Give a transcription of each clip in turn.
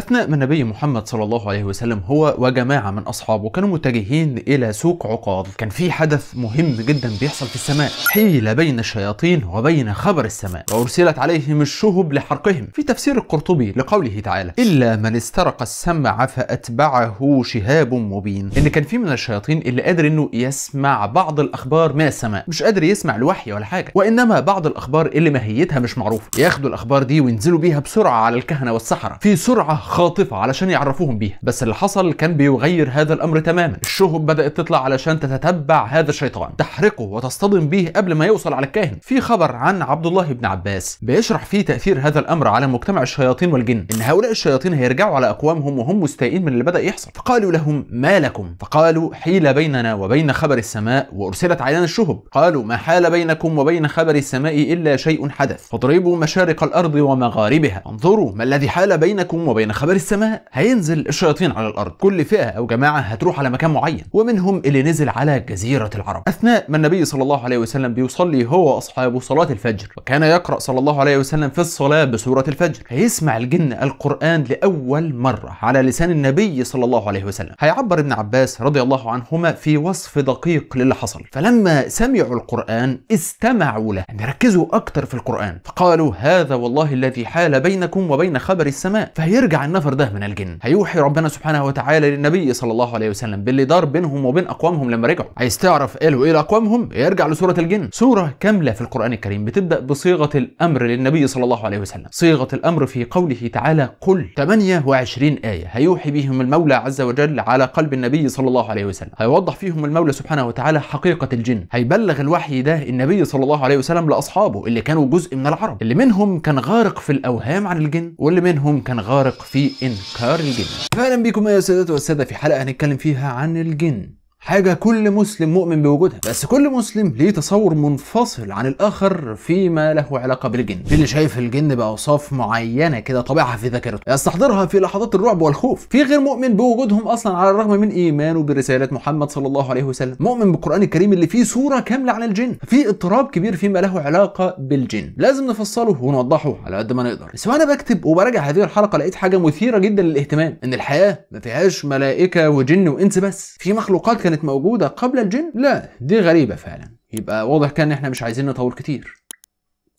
أثناء ما النبي محمد صلى الله عليه وسلم هو وجماعة من أصحابه كانوا متجهين إلى سوق عقاد كان في حدث مهم جدا بيحصل في السماء حيل بين الشياطين وبين خبر السماء وأرسلت عليهم الشهب لحرقهم في تفسير القرطبي لقوله تعالى إلا من استرق السمع فأتبعه شهاب مبين إن كان في من الشياطين اللي قادر إنه يسمع بعض الأخبار من السماء مش قادر يسمع الوحي ولا حاجة وإنما بعض الأخبار اللي ماهيتها مش معروفة ياخدوا الأخبار دي وينزلوا بيها بسرعة على الكهنة والسحرة في سرعة خاطفه علشان يعرفوهم بيها بس اللي حصل كان بيغير هذا الامر تماما الشهب بدات تطلع علشان تتتبع هذا الشيطان تحرقه وتصطدم به قبل ما يوصل على الكاهن في خبر عن عبد الله بن عباس بيشرح فيه تاثير هذا الامر على مجتمع الشياطين والجن ان هؤلاء الشياطين هيرجعوا على اقوامهم وهم مستائين من اللي بدا يحصل فقالوا لهم ما لكم فقالوا حيل بيننا وبين خبر السماء وارسلت علينا الشهب قالوا ما حال بينكم وبين خبر السماء الا شيء حدث فاضربوا مشارق الارض ومغاربها انظروا ما الذي حال بينكم وبين خبر السماء هينزل الشياطين على الارض كل فئه او جماعه هتروح على مكان معين ومنهم اللي نزل على جزيره العرب اثناء ما النبي صلى الله عليه وسلم بيصلي هو واصحابه صلاه الفجر وكان يقرا صلى الله عليه وسلم في الصلاه بسوره الفجر هيسمع الجن القران لاول مره على لسان النبي صلى الله عليه وسلم هيعبر ابن عباس رضي الله عنهما في وصف دقيق للي حصل فلما سمعوا القران استمعوا له يعني ركزوا اكتر في القران فقالوا هذا والله الذي حال بينكم وبين خبر السماء فهيرجع النفر ده من الجن هيوحي ربنا سبحانه وتعالى للنبي صلى الله عليه وسلم باللي دار بينهم وبين اقوامهم لما رجعوا عايز تعرف ايه وايه اقوامهم يرجع لسوره الجن سوره كامله في القران الكريم بتبدا بصيغه الامر للنبي صلى الله عليه وسلم صيغه الامر في قوله تعالى قل 28 ايه هيوحي بهم المولى عز وجل على قلب النبي صلى الله عليه وسلم هيوضح فيهم المولى سبحانه وتعالى حقيقه الجن هيبلغ الوحي ده النبي صلى الله عليه وسلم لاصحابه اللي كانوا جزء من العرب اللي منهم كان غارق في الاوهام عن الجن واللي منهم كان غارق في انكار الجن. فاهلا بيكم يا سادات والساده في حلقه هنتكلم فيها عن الجن. حاجة كل مسلم مؤمن بوجودها بس كل مسلم ليه تصور منفصل عن الآخر فيما له علاقة بالجن في اللي شايف الجن بأوصاف معينة كده طابعها في ذاكرته يستحضرها في لحظات الرعب والخوف في غير مؤمن بوجودهم أصلا على الرغم من إيمانه برسالة محمد صلى الله عليه وسلم مؤمن بالقرآن الكريم اللي فيه صورة كاملة عن الجن في اضطراب كبير فيما له علاقة بالجن لازم نفصله ونوضحه على قد ما نقدر بس وأنا بكتب وبراجع هذه الحلقة لقيت حاجة مثيرة جدا للاهتمام إن الحياة ما فيهاش ملائكة وجن وإنس بس في مخلوقات كانت موجوده قبل الجن لا دي غريبه فعلا يبقى واضح كان احنا مش عايزين نطور كتير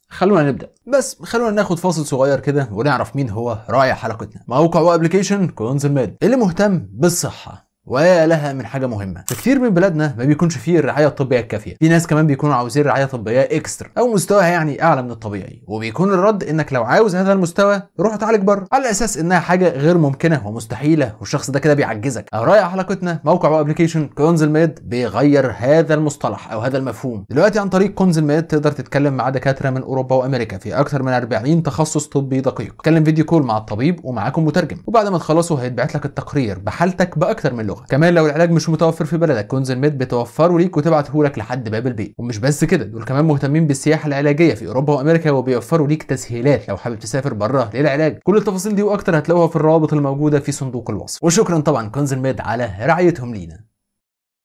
خلونا نبدا بس خلونا ناخد فاصل صغير كده ونعرف مين هو راعي حلقتنا موقع وابلكيشن كونزل الماد اللي مهتم بالصحه ويا لها من حاجه مهمه في كتير من بلادنا ما بيكونش فيه الرعايه الطبيه الكافيه في ناس كمان بيكونوا عاوزين رعايه طبيه اكسترا او مستواها يعني اعلى من الطبيعي وبيكون الرد انك لو عاوز هذا المستوى روح اتعالج بره على اساس انها حاجه غير ممكنه ومستحيله والشخص ده كده بيعجزك او رايح حلقتنا موقع وابلكيشن كونزل ميد بيغير هذا المصطلح او هذا المفهوم دلوقتي عن طريق كونزل ميد تقدر تتكلم مع دكاتره من اوروبا وامريكا في اكثر من 40 تخصص طبي دقيق تكلم فيديو كول مع الطبيب ومعاكم مترجم وبعد ما تخلصوا هيتبعت لك التقرير بحالتك باكثر من اللغه كمان لو العلاج مش متوفر في بلدك كونزل ميد بتوفره ليك وتبعته لك لحد باب البيت ومش بس كده دول كمان مهتمين بالسياحه العلاجيه في اوروبا وامريكا وبيوفروا ليك تسهيلات لو حابب تسافر بره للعلاج كل التفاصيل دي واكتر هتلاقوها في الروابط الموجوده في صندوق الوصف وشكرا طبعا كونزل ميد على رعايتهم لينا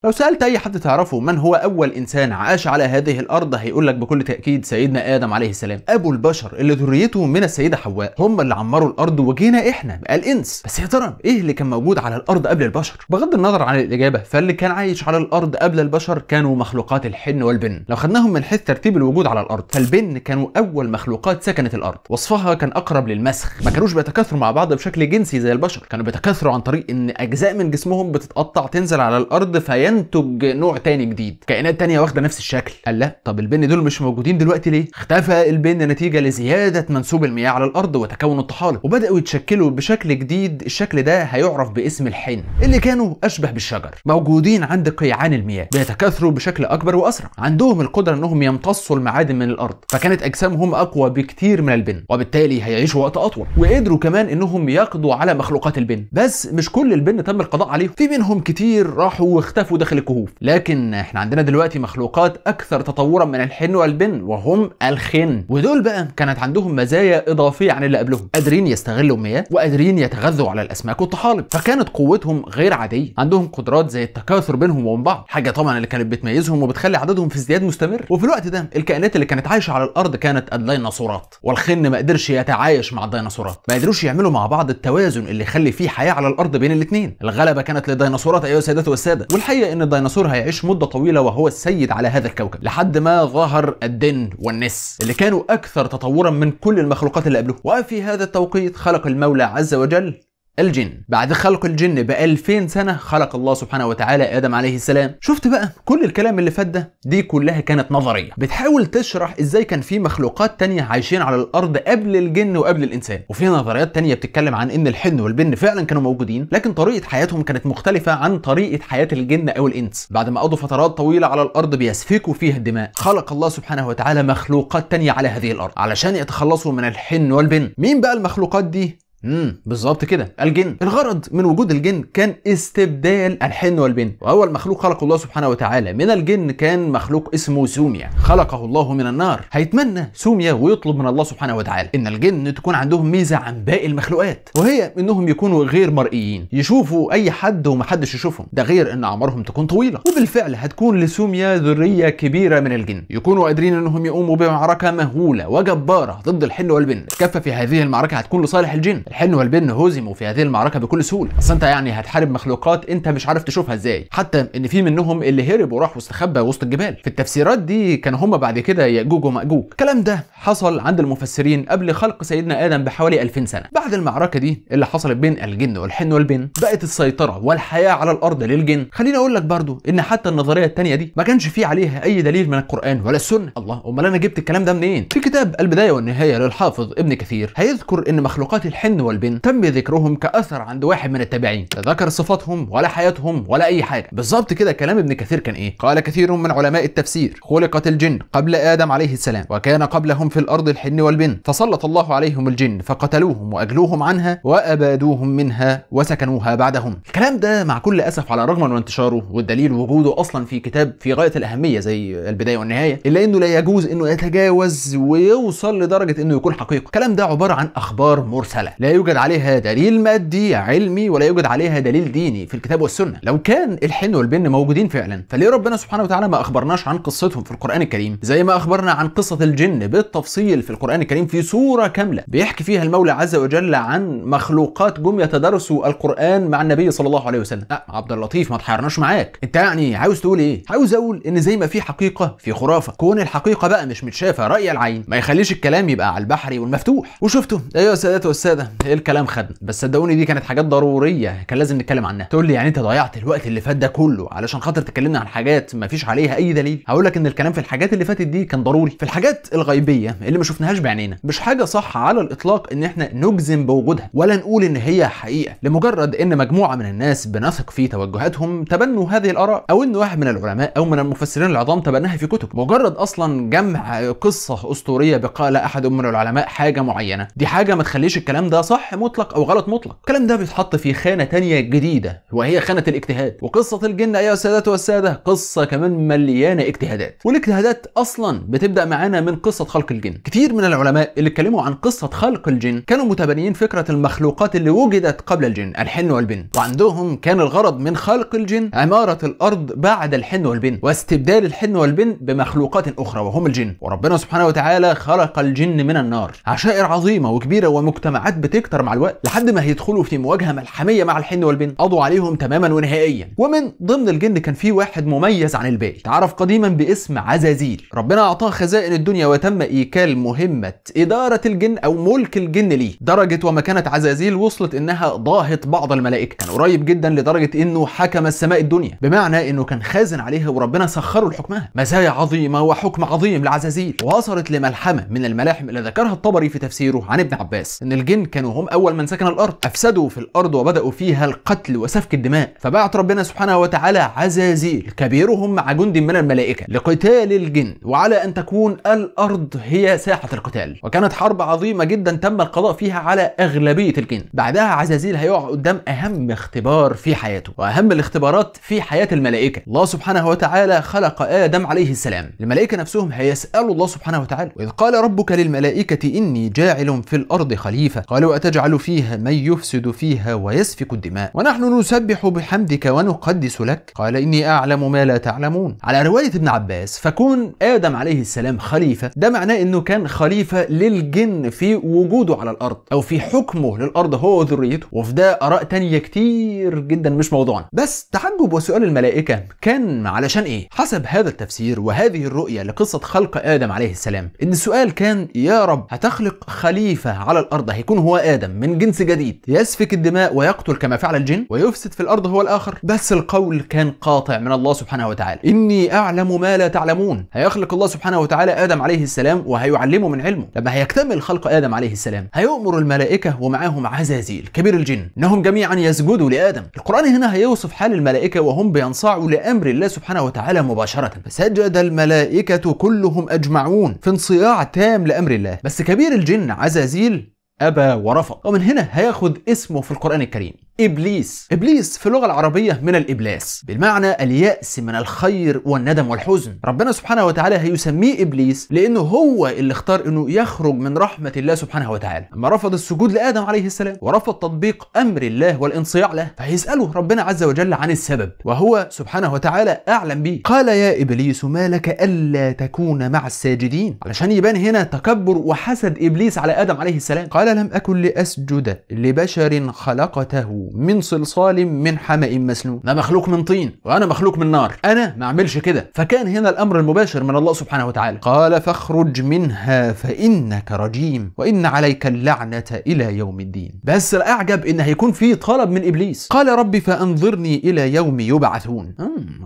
لو سألت أي حد تعرفه من هو أول إنسان عاش على هذه الأرض هيقول لك بكل تأكيد سيدنا آدم عليه السلام أبو البشر اللي ذريته من السيدة حواء هم اللي عمروا الأرض وجينا إحنا الإنس بس يا ترى إيه اللي كان موجود على الأرض قبل البشر بغض النظر عن الإجابة فاللي كان عايش على الأرض قبل البشر كانوا مخلوقات الحن والبن لو خدناهم من حيث ترتيب الوجود على الأرض فالبن كانوا أول مخلوقات سكنت الأرض وصفها كان أقرب للمسخ ما كانوش بيتكاثروا مع بعض بشكل جنسي زي البشر كانوا بيتكاثروا عن طريق إن أجزاء من جسمهم بتتقطع تنزل على الأرض فين ينتج نوع تاني جديد كائنات تانية واخده نفس الشكل قال لا طب البن دول مش موجودين دلوقتي ليه اختفى البن نتيجه لزياده منسوب المياه على الارض وتكون الطحالب وبداوا يتشكلوا بشكل جديد الشكل ده هيعرف باسم الحن اللي كانوا اشبه بالشجر موجودين عند قيعان المياه بيتكاثروا بشكل اكبر واسرع عندهم القدره انهم يمتصوا المعادن من الارض فكانت اجسامهم اقوى بكتير من البن وبالتالي هيعيشوا وقت اطول وقدروا كمان انهم يقضوا على مخلوقات البن بس مش كل البن تم القضاء عليهم في منهم كتير راحوا واختفوا داخل الكهوف لكن احنا عندنا دلوقتي مخلوقات اكثر تطورا من الحن والبن وهم الخن ودول بقى كانت عندهم مزايا اضافيه عن اللي قبلهم قادرين يستغلوا المياه وقادرين يتغذوا على الاسماك والطحالب فكانت قوتهم غير عاديه عندهم قدرات زي التكاثر بينهم وبين بعض حاجه طبعا اللي كانت بتميزهم وبتخلي عددهم في ازدياد مستمر وفي الوقت ده الكائنات اللي كانت عايشه على الارض كانت الديناصورات والخن ما قدرش يتعايش مع الديناصورات ما قدروش يعملوا مع بعض التوازن اللي يخلي فيه حياه على الارض بين الاثنين الغلبه كانت للديناصورات ايها السادات والساده والحقيقه ان الديناصور هيعيش مده طويله وهو السيد على هذا الكوكب لحد ما ظهر الدن والنس اللي كانوا اكثر تطورا من كل المخلوقات اللي قبله وفي هذا التوقيت خلق المولى عز وجل الجن بعد خلق الجن ب 2000 سنه خلق الله سبحانه وتعالى ادم عليه السلام شفت بقى كل الكلام اللي فات ده دي كلها كانت نظريه بتحاول تشرح ازاي كان في مخلوقات تانية عايشين على الارض قبل الجن وقبل الانسان وفي نظريات تانية بتتكلم عن ان الحن والبن فعلا كانوا موجودين لكن طريقه حياتهم كانت مختلفه عن طريقه حياه الجن او الانس بعد ما قضوا فترات طويله على الارض بيسفكوا فيها الدماء خلق الله سبحانه وتعالى مخلوقات تانية على هذه الارض علشان يتخلصوا من الحن والبن مين بقى المخلوقات دي امم بالظبط كده الجن الغرض من وجود الجن كان استبدال الحن والبن واول مخلوق خلقه الله سبحانه وتعالى من الجن كان مخلوق اسمه سوميا خلقه الله من النار هيتمنى سوميا ويطلب من الله سبحانه وتعالى ان الجن تكون عندهم ميزه عن باقي المخلوقات وهي انهم يكونوا غير مرئيين يشوفوا اي حد ومحدش يشوفهم ده غير ان اعمارهم تكون طويله وبالفعل هتكون لسوميا ذريه كبيره من الجن يكونوا قادرين انهم يقوموا بمعركه مهوله وجباره ضد الحن والبن الكفه في هذه المعركه هتكون لصالح الجن الحن والبن هزموا في هذه المعركه بكل سهوله اصل انت يعني هتحارب مخلوقات انت مش عارف تشوفها ازاي حتى ان في منهم اللي هرب وراح واستخبى وسط الجبال في التفسيرات دي كانوا هم بعد كده ياجوج وماجوج الكلام ده حصل عند المفسرين قبل خلق سيدنا ادم بحوالي 2000 سنه بعد المعركه دي اللي حصلت بين الجن والحن والبن بقت السيطره والحياه على الارض للجن خليني اقول لك برضو ان حتى النظريه الثانيه دي ما كانش في عليها اي دليل من القران ولا السنه الله امال انا جبت الكلام ده منين في كتاب البدايه والنهايه للحافظ ابن كثير هيذكر ان مخلوقات الحن الابن والبنت تم ذكرهم كأثر عند واحد من التابعين لا ذكر صفاتهم ولا حياتهم ولا أي حاجة بالظبط كده كلام ابن كثير كان إيه قال كثير من علماء التفسير خلقت الجن قبل آدم عليه السلام وكان قبلهم في الأرض الحن والبن فسلط الله عليهم الجن فقتلوهم وأجلوهم عنها وأبادوهم منها وسكنوها بعدهم الكلام ده مع كل أسف على الرغم من انتشاره والدليل وجوده أصلا في كتاب في غاية الأهمية زي البداية والنهاية إلا إنه لا يجوز إنه يتجاوز ويوصل لدرجة إنه يكون حقيقة الكلام ده عبارة عن أخبار مرسلة لا يوجد عليها دليل مادي علمي ولا يوجد عليها دليل ديني في الكتاب والسنه لو كان الحن والبن موجودين فعلا فليه ربنا سبحانه وتعالى ما اخبرناش عن قصتهم في القران الكريم زي ما اخبرنا عن قصه الجن بالتفصيل في القران الكريم في سوره كامله بيحكي فيها المولى عز وجل عن مخلوقات جم يتدارسوا القران مع النبي صلى الله عليه وسلم لا عبد اللطيف ما تحيرناش معاك انت يعني عاوز تقول ايه عاوز اقول ان زي ما في حقيقه في خرافه كون الحقيقه بقى مش متشافه راي العين ما يخليش الكلام يبقى على البحر والمفتوح وشفتوا ايها سادات والساده ايه الكلام خدنا بس صدقوني دي كانت حاجات ضروريه كان لازم نتكلم عنها تقول لي يعني انت ضيعت الوقت اللي فات ده كله علشان خاطر تكلمنا عن حاجات ما فيش عليها اي دليل هقول لك ان الكلام في الحاجات اللي فاتت دي كان ضروري في الحاجات الغيبيه اللي ما شفناهاش بعينينا مش حاجه صح على الاطلاق ان احنا نجزم بوجودها ولا نقول ان هي حقيقه لمجرد ان مجموعه من الناس بنثق في توجهاتهم تبنوا هذه الاراء او ان واحد من العلماء او من المفسرين العظام تبناها في كتب مجرد اصلا جمع قصه اسطوريه بقال احد من العلماء حاجه معينه دي حاجه ما تخليش الكلام ده صح مطلق او غلط مطلق الكلام ده بيتحط في خانه تانية جديده وهي خانه الاجتهاد وقصه الجن ايها السادات والساده قصه كمان مليانه اجتهادات والاجتهادات اصلا بتبدا معانا من قصه خلق الجن كتير من العلماء اللي اتكلموا عن قصه خلق الجن كانوا متبنيين فكره المخلوقات اللي وجدت قبل الجن الحن والبن وعندهم كان الغرض من خلق الجن عماره الارض بعد الحن والبن واستبدال الحن والبن بمخلوقات اخرى وهم الجن وربنا سبحانه وتعالى خلق الجن من النار عشائر عظيمه وكبيره ومجتمعات هتكتر مع الوقت لحد ما هيدخلوا في مواجهه ملحميه مع الحن والبن قضوا عليهم تماما ونهائيا ومن ضمن الجن كان في واحد مميز عن الباقي تعرف قديما باسم عزازيل ربنا اعطاه خزائن الدنيا وتم ايكال مهمه اداره الجن او ملك الجن ليه درجه ومكانه عزازيل وصلت انها ضاهت بعض الملائكه كان قريب جدا لدرجه انه حكم السماء الدنيا بمعنى انه كان خازن عليها وربنا سخره لحكمها مزايا عظيمه وحكم عظيم لعزازيل وصلت لملحمه من الملاحم اللي ذكرها الطبري في تفسيره عن ابن عباس ان الجن كانوا كانوا هم أول من سكن الأرض أفسدوا في الأرض وبدأوا فيها القتل وسفك الدماء فبعت ربنا سبحانه وتعالى عزازيل كبيرهم مع جند من الملائكة لقتال الجن وعلى أن تكون الأرض هي ساحة القتال وكانت حرب عظيمة جدا تم القضاء فيها على أغلبية الجن بعدها عزازيل هيقع قدام أهم اختبار في حياته وأهم الاختبارات في حياة الملائكة الله سبحانه وتعالى خلق آدم عليه السلام الملائكة نفسهم هيسألوا الله سبحانه وتعالى وإذ قال ربك للملائكة إني جاعل في الأرض خليفة قالوا وتجعل فيها من يفسد فيها ويسفك الدماء ونحن نسبح بحمدك ونقدس لك قال إني أعلم ما لا تعلمون على رواية ابن عباس فكون آدم عليه السلام خليفة ده معناه إنه كان خليفة للجن في وجوده على الأرض أو في حكمه للأرض هو وذريته وفي ده آراء تانية كتير جدا مش موضوعنا بس تعجب وسؤال الملائكة كان علشان إيه؟ حسب هذا التفسير وهذه الرؤية لقصة خلق آدم عليه السلام إن السؤال كان يا رب هتخلق خليفة على الأرض هيكون هو آدم من جنس جديد يسفك الدماء ويقتل كما فعل الجن ويفسد في الأرض هو الآخر بس القول كان قاطع من الله سبحانه وتعالى إني أعلم ما لا تعلمون هيخلق الله سبحانه وتعالى آدم عليه السلام وهيعلمه من علمه لما هيكتمل خلق آدم عليه السلام هيؤمر الملائكة ومعاهم عزازيل كبير الجن إنهم جميعا يسجدوا لآدم القرآن هنا هيوصف حال الملائكة وهم بينصاعوا لأمر الله سبحانه وتعالى مباشرة فسجد الملائكة كلهم أجمعون في انصياع تام لأمر الله بس كبير الجن عزازيل أبى ورفض ومن هنا هياخد اسمه في القرآن الكريم إبليس إبليس في اللغة العربية من الإبلاس بالمعنى اليأس من الخير والندم والحزن ربنا سبحانه وتعالى هيسميه إبليس لأنه هو اللي اختار أنه يخرج من رحمة الله سبحانه وتعالى أما رفض السجود لآدم عليه السلام ورفض تطبيق أمر الله والانصياع له فهيسأله ربنا عز وجل عن السبب وهو سبحانه وتعالى أعلم به قال يا إبليس ما لك ألا تكون مع الساجدين علشان يبان هنا تكبر وحسد إبليس على آدم عليه السلام قال لم أكن لأسجد لبشر خلقته من صلصال من حمأ مسنون انا مخلوق من طين وانا مخلوق من نار انا ما اعملش كده فكان هنا الامر المباشر من الله سبحانه وتعالى قال فاخرج منها فانك رجيم وان عليك اللعنه الى يوم الدين بس الاعجب ان هيكون في طلب من ابليس قال ربي فانظرني الى يوم يبعثون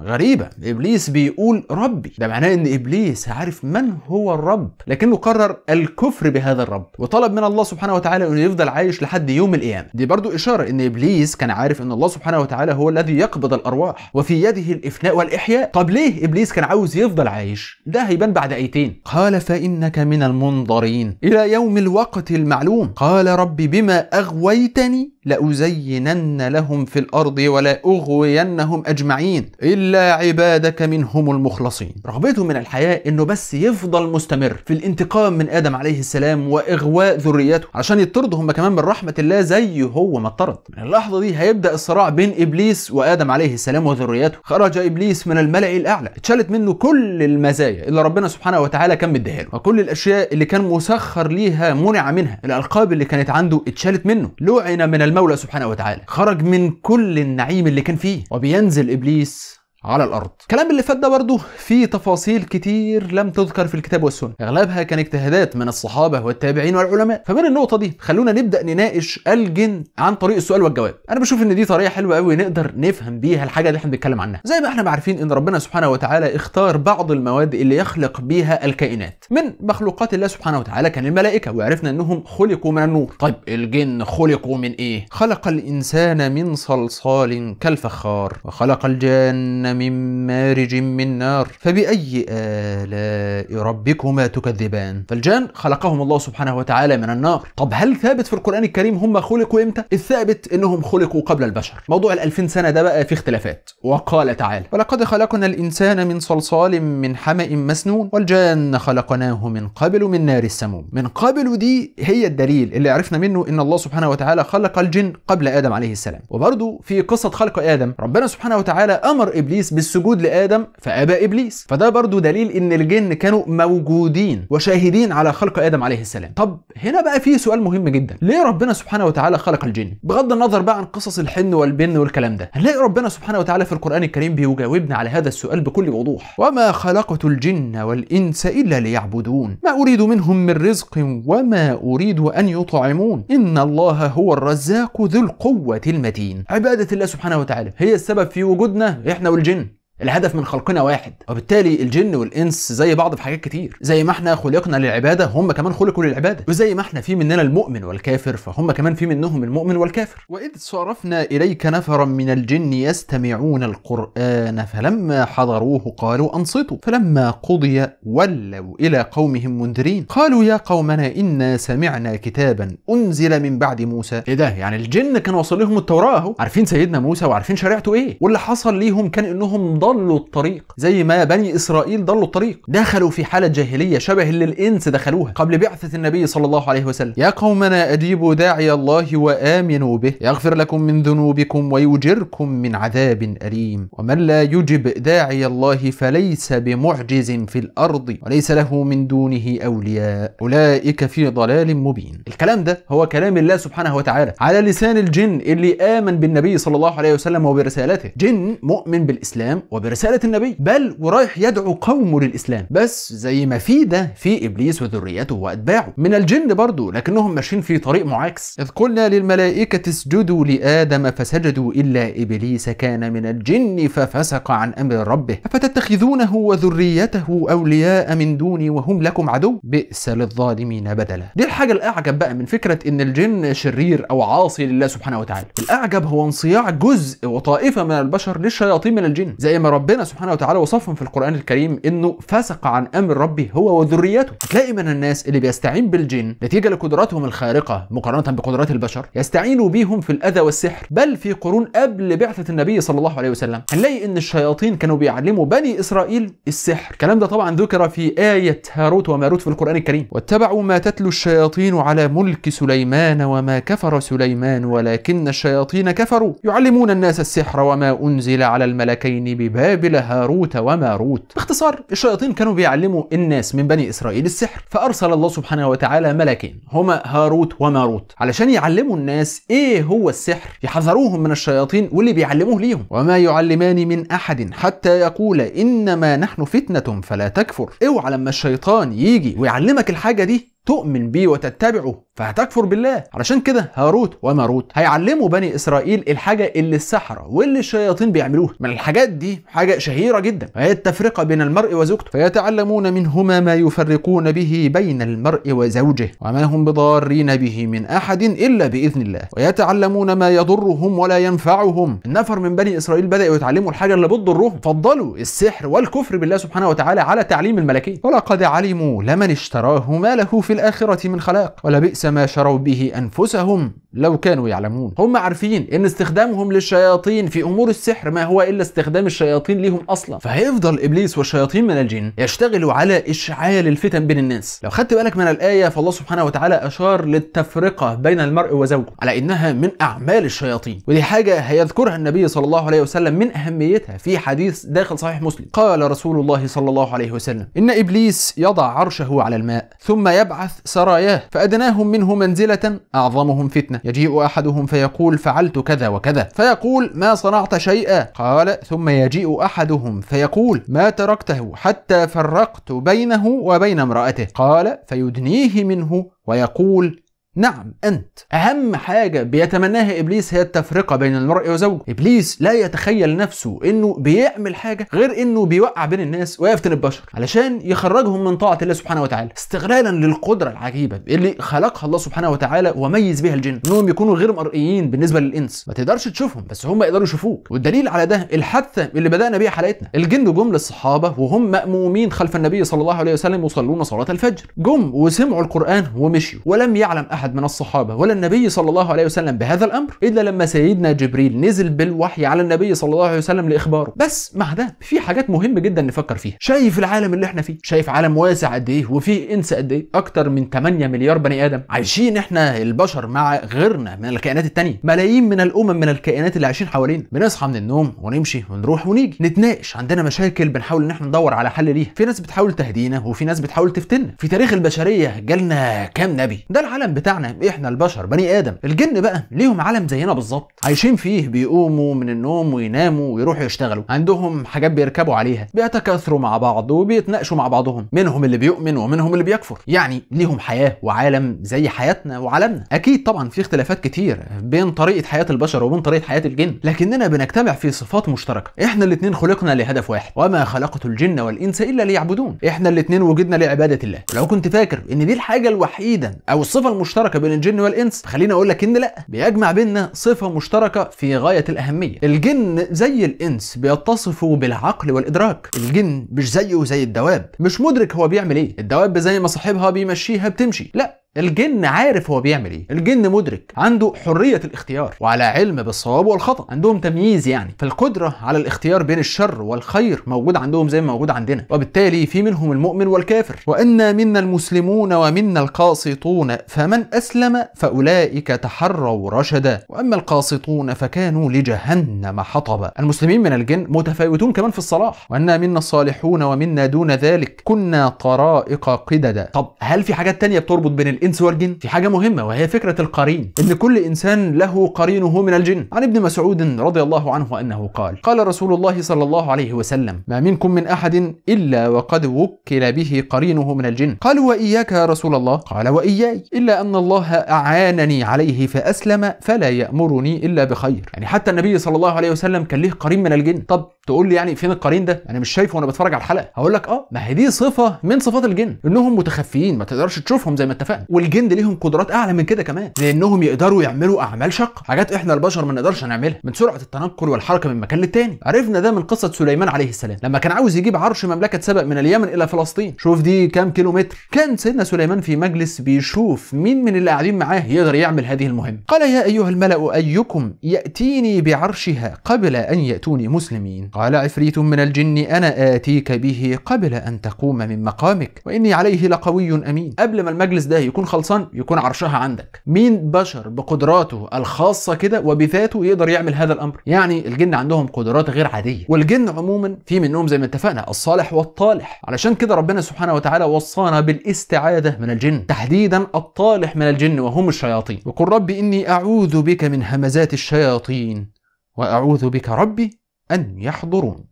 غريبه ابليس بيقول ربي ده معناه ان ابليس عارف من هو الرب لكنه قرر الكفر بهذا الرب وطلب من الله سبحانه وتعالى انه يفضل عايش لحد يوم القيامه دي برضو اشاره ان ابليس ابليس كان عارف ان الله سبحانه وتعالى هو الذي يقبض الارواح وفي يده الافناء والاحياء طب ليه ابليس كان عاوز يفضل عايش ده هيبان بعد ايتين قال فانك من المنظرين الى يوم الوقت المعلوم قال رب بما اغويتني لأزينن لهم في الأرض ولا أغوينهم أجمعين إلا عبادك منهم المخلصين رغبته من الحياة إنه بس يفضل مستمر في الانتقام من آدم عليه السلام وإغواء ذريته عشان يطردوا كمان من رحمة الله زي هو ما اطرد من اللحظة دي هيبدأ الصراع بين إبليس وآدم عليه السلام وذريته خرج إبليس من الملأ الأعلى اتشالت منه كل المزايا اللي ربنا سبحانه وتعالى كان مديها له وكل الأشياء اللي كان مسخر ليها منع منها الألقاب اللي كانت عنده اتشالت منه لعن من المولى سبحانه وتعالى خرج من كل النعيم اللي كان فيه وبينزل إبليس على الارض الكلام اللي فات ده برضه فيه تفاصيل كتير لم تذكر في الكتاب والسنه اغلبها كان اجتهادات من الصحابه والتابعين والعلماء فمن النقطه دي خلونا نبدا نناقش الجن عن طريق السؤال والجواب انا بشوف ان دي طريقه حلوه قوي نقدر نفهم بيها الحاجه اللي احنا بنتكلم عنها زي ما احنا عارفين ان ربنا سبحانه وتعالى اختار بعض المواد اللي يخلق بيها الكائنات من مخلوقات الله سبحانه وتعالى كان الملائكه وعرفنا انهم خلقوا من النور طيب الجن خلقوا من ايه خلق الانسان من صلصال كالفخار وخلق الجن من مارج من نار فبأي آلاء ربكما تكذبان فالجان خلقهم الله سبحانه وتعالى من النار طب هل ثابت في القرآن الكريم هم خلقوا امتى الثابت انهم خلقوا قبل البشر موضوع الألفين سنة ده بقى فيه اختلافات وقال تعالى ولقد خلقنا الإنسان من صلصال من حمأ مسنون والجان خلقناه من قبل من نار السموم من قبل دي هي الدليل اللي عرفنا منه ان الله سبحانه وتعالى خلق الجن قبل آدم عليه السلام وبرضه في قصة خلق آدم ربنا سبحانه وتعالى أمر إبليس إبليس بالسجود لآدم فأبى إبليس فده برضو دليل إن الجن كانوا موجودين وشاهدين على خلق آدم عليه السلام طب هنا بقى في سؤال مهم جدا ليه ربنا سبحانه وتعالى خلق الجن بغض النظر بقى عن قصص الحن والبن والكلام ده هنلاقي ربنا سبحانه وتعالى في القرآن الكريم بيجاوبنا على هذا السؤال بكل وضوح وما خلقت الجن والإنس إلا ليعبدون ما أريد منهم من رزق وما أريد أن يطعمون إن الله هو الرزاق ذو القوة المتين عبادة الله سبحانه وتعالى هي السبب في وجودنا إحنا والجن Gin. الهدف من خلقنا واحد وبالتالي الجن والانس زي بعض في حاجات كتير زي ما احنا خلقنا للعباده هم كمان خلقوا للعباده وزي ما احنا في مننا المؤمن والكافر فهم كمان في منهم المؤمن والكافر واذ صرفنا اليك نفرا من الجن يستمعون القران فلما حضروه قالوا انصتوا فلما قضي ولوا الى قومهم منذرين قالوا يا قومنا انا سمعنا كتابا انزل من بعد موسى ايه ده يعني الجن كان واصل لهم التوراه اهو عارفين سيدنا موسى وعارفين شريعته ايه واللي حصل ليهم كان انهم ضلوا الطريق زي ما بني اسرائيل ضلوا الطريق دخلوا في حاله جاهليه شبه اللي الانس دخلوها قبل بعثه النبي صلى الله عليه وسلم يا قومنا اجيبوا داعي الله وامنوا به يغفر لكم من ذنوبكم ويجركم من عذاب اليم ومن لا يجب داعي الله فليس بمعجز في الارض وليس له من دونه اولياء اولئك في ضلال مبين الكلام ده هو كلام الله سبحانه وتعالى على لسان الجن اللي امن بالنبي صلى الله عليه وسلم وبرسالته جن مؤمن بالاسلام وبرسالة النبي بل ورايح يدعو قومه للإسلام بس زي ما في ده في إبليس وذريته وأتباعه من الجن برضه لكنهم ماشيين في طريق معاكس إذ قلنا للملائكة اسجدوا لآدم فسجدوا إلا إبليس كان من الجن ففسق عن أمر ربه أفتتخذونه وذريته أولياء من دوني وهم لكم عدو بئس للظالمين بدلا دي الحاجة الأعجب بقى من فكرة إن الجن شرير أو عاصي لله سبحانه وتعالى الأعجب هو انصياع جزء وطائفة من البشر للشياطين من الجن زي ما ربنا سبحانه وتعالى وصفهم في القرآن الكريم انه فسق عن امر ربه هو وذريته هتلاقي من الناس اللي بيستعين بالجن نتيجة لقدراتهم الخارقة مقارنة بقدرات البشر يستعينوا بيهم في الأذى والسحر بل في قرون قبل بعثة النبي صلى الله عليه وسلم هنلاقي ان الشياطين كانوا بيعلموا بني إسرائيل السحر الكلام ده طبعا ذكر في آية هاروت وماروت في القرآن الكريم واتبعوا ما تتلو الشياطين على ملك سليمان وما كفر سليمان ولكن الشياطين كفروا يعلمون الناس السحر وما أنزل على الملكين ببابل هاروت وماروت باختصار الشياطين كانوا بيعلموا الناس من بني إسرائيل السحر فأرسل الله سبحانه وتعالى ملكين هما هاروت وماروت علشان يعلموا الناس إيه هو السحر يحذروهم من الشياطين واللي بيعلموه ليهم وما يعلمان من أحد حتى يقول إنما نحن فتنة فلا تكفر اوعى لما الشيطان يجي ويعلمك الحاجة دي تؤمن بيه وتتبعه فهتكفر بالله علشان كده هاروت وماروت هيعلموا بني اسرائيل الحاجه اللي السحره واللي الشياطين بيعملوها من الحاجات دي حاجه شهيره جدا وهي التفرقه بين المرء وزوجته فيتعلمون منهما ما يفرقون به بين المرء وزوجه وما هم بضارين به من احد الا باذن الله ويتعلمون ما يضرهم ولا ينفعهم النفر من بني اسرائيل بداوا يتعلموا الحاجه اللي بتضرهم فضلوا السحر والكفر بالله سبحانه وتعالى على تعليم الملكيه ولقد علموا لمن اشتراه ما له في في الآخرة من خلاق ولبئس ما شروا به أنفسهم لو كانوا يعلمون هم عارفين ان استخدامهم للشياطين في امور السحر ما هو الا استخدام الشياطين ليهم اصلا فهيفضل ابليس والشياطين من الجن يشتغلوا على اشعال الفتن بين الناس لو خدت بالك من الايه فالله سبحانه وتعالى اشار للتفرقه بين المرء وزوجه على انها من اعمال الشياطين ودي حاجه هيذكرها النبي صلى الله عليه وسلم من اهميتها في حديث داخل صحيح مسلم قال رسول الله صلى الله عليه وسلم ان ابليس يضع عرشه على الماء ثم يبعث سراياه فادناهم منه منزله اعظمهم فتنه يجيء أحدهم فيقول فعلت كذا وكذا فيقول ما صنعت شيئا قال ثم يجيء أحدهم فيقول ما تركته حتى فرقت بينه وبين امرأته قال فيدنيه منه ويقول نعم انت اهم حاجه بيتمناها ابليس هي التفرقه بين المرء وزوجه ابليس لا يتخيل نفسه انه بيعمل حاجه غير انه بيوقع بين الناس ويفتن البشر علشان يخرجهم من طاعه الله سبحانه وتعالى استغلالا للقدره العجيبه اللي خلقها الله سبحانه وتعالى وميز بها الجن انهم يكونوا غير مرئيين بالنسبه للانس ما تقدرش تشوفهم بس هم يقدروا يشوفوك والدليل على ده الحادثه اللي بدانا بيها حلقتنا الجن جم للصحابه وهم مأمومين خلف النبي صلى الله عليه وسلم يصلون صلاه الفجر جم وسمعوا القران ومشيوا ولم يعلم أحد أحد من الصحابة ولا النبي صلى الله عليه وسلم بهذا الأمر إلا لما سيدنا جبريل نزل بالوحي على النبي صلى الله عليه وسلم لإخباره بس مع ده في حاجات مهمة جدا نفكر فيها شايف العالم اللي احنا فيه شايف عالم واسع قد إيه وفيه إنس قد إيه أكتر من 8 مليار بني آدم عايشين احنا البشر مع غيرنا من الكائنات التانية ملايين من الأمم من الكائنات اللي عايشين حوالينا بنصحى من النوم ونمشي ونروح ونيجي نتناقش عندنا مشاكل بنحاول ان احنا ندور على حل ليها في ناس بتحاول تهدينا وفي ناس بتحاول تفتنا في تاريخ البشرية جالنا كام نبي ده العالم بتاع بتاعنا احنا البشر بني ادم الجن بقى ليهم عالم زينا بالظبط عايشين فيه بيقوموا من النوم ويناموا ويروحوا يشتغلوا عندهم حاجات بيركبوا عليها بيتكاثروا مع بعض وبيتناقشوا مع بعضهم منهم اللي بيؤمن ومنهم اللي بيكفر يعني ليهم حياه وعالم زي حياتنا وعالمنا اكيد طبعا في اختلافات كتير بين طريقه حياه البشر وبين طريقه حياه الجن لكننا بنجتمع في صفات مشتركه احنا الاثنين خلقنا لهدف واحد وما خلقت الجن والانس الا ليعبدون احنا الاثنين وجدنا لعباده الله لو كنت فاكر ان دي الحاجه الوحيده او الصفه المشتركه مشتركه بين الجن والانس خليني اقول لك ان لا بيجمع بيننا صفه مشتركه في غايه الاهميه الجن زي الانس بيتصفوا بالعقل والادراك الجن مش زيه زي الدواب مش مدرك هو بيعمل ايه الدواب زي ما صاحبها بيمشيها بتمشي لا الجن عارف هو بيعمل ايه الجن مدرك عنده حريه الاختيار وعلى علم بالصواب والخطا عندهم تمييز يعني فالقدره على الاختيار بين الشر والخير موجود عندهم زي ما موجود عندنا وبالتالي في منهم المؤمن والكافر وان منا المسلمون ومنا القاسطون فمن اسلم فاولئك تحروا رشدا واما القاسطون فكانوا لجهنم حطبا المسلمين من الجن متفاوتون كمان في الصلاح وانا منا الصالحون ومنا دون ذلك كنا طرائق قددا طب هل في حاجات تانية بتربط بين الانسورجن في حاجه مهمه وهي فكره القرين ان كل انسان له قرينه من الجن عن ابن مسعود رضي الله عنه انه قال قال رسول الله صلى الله عليه وسلم ما منكم من احد الا وقد وكل به قرينه من الجن قالوا واياك يا رسول الله قال واياي الا ان الله اعانني عليه فاسلم فلا يامرني الا بخير يعني حتى النبي صلى الله عليه وسلم كان له قرين من الجن طب تقول لي يعني فين القرين ده انا مش شايفه وانا بتفرج على الحلقه هقول لك اه ما هي دي صفه من صفات الجن انهم متخفيين ما تقدرش تشوفهم زي ما اتفقنا والجن ليهم قدرات اعلى من كده كمان لانهم يقدروا يعملوا اعمال شق حاجات احنا البشر ما نقدرش نعملها من سرعه التنقل والحركه من مكان للتاني عرفنا ده من قصه سليمان عليه السلام لما كان عاوز يجيب عرش مملكه سبأ من اليمن الى فلسطين شوف دي كام كيلومتر كان سيدنا سليمان في مجلس بيشوف مين من اللي قاعدين معاه يقدر يعمل هذه المهمه قال يا ايها الملأ ايكم ياتيني بعرشها قبل ان ياتوني مسلمين قال عفريت من الجن أنا آتيك به قبل أن تقوم من مقامك وإني عليه لقوي أمين قبل ما المجلس ده يكون خلصان يكون عرشها عندك مين بشر بقدراته الخاصة كده وبذاته يقدر يعمل هذا الأمر يعني الجن عندهم قدرات غير عادية والجن عموما في منهم زي ما اتفقنا الصالح والطالح علشان كده ربنا سبحانه وتعالى وصانا بالاستعاذة من الجن تحديدا الطالح من الجن وهم الشياطين وقل رب إني أعوذ بك من همزات الشياطين وأعوذ بك ربي أن يحضرون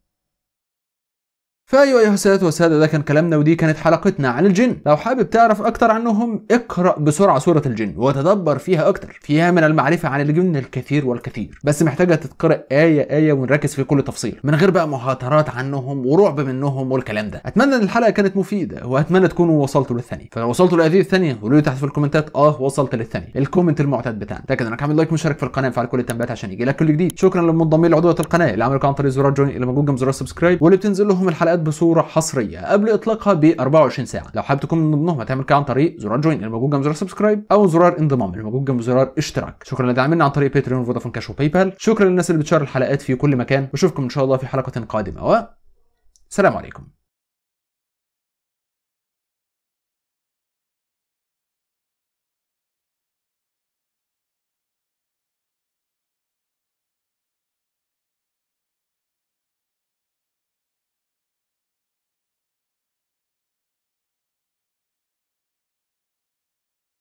فايوه يا السادات والساده ده كان كلامنا ودي كانت حلقتنا عن الجن لو حابب تعرف اكتر عنهم اقرا بسرعه سوره الجن وتدبر فيها اكتر فيها من المعرفه عن الجن الكثير والكثير بس محتاجه تتقرا ايه ايه ونركز في كل تفصيل من غير بقى مهاترات عنهم ورعب منهم والكلام ده اتمنى ان الحلقه كانت مفيده واتمنى تكونوا وصلتوا للثانيه فلو وصلتوا لهذه الثانيه قولوا لي تحت في الكومنتات اه وصلت للثانيه الكومنت المعتاد بتاعنا تاكد انك عامل لايك ومشترك في القناه وفعل كل التنبيهات عشان يجي لك كل جديد شكرا للمنضمين لعضويه القناه اللي عملوا كونتري زرار جوين اللي موجود جنب زرار سبسكرايب واللي بتنزل لهم الحلقات الفيديوهات بصوره حصريه قبل اطلاقها ب 24 ساعه لو حابب تكون من ضمنهم هتعمل كده عن طريق زرار جوين اللي موجود جنب زرار سبسكرايب او زرار انضمام اللي موجود جنب زرار اشتراك شكرا لدعمنا عن طريق باتريون وفودافون كاش وباي بال شكرا للناس اللي بتشارك الحلقات في كل مكان واشوفكم ان شاء الله في حلقه قادمه و سلام عليكم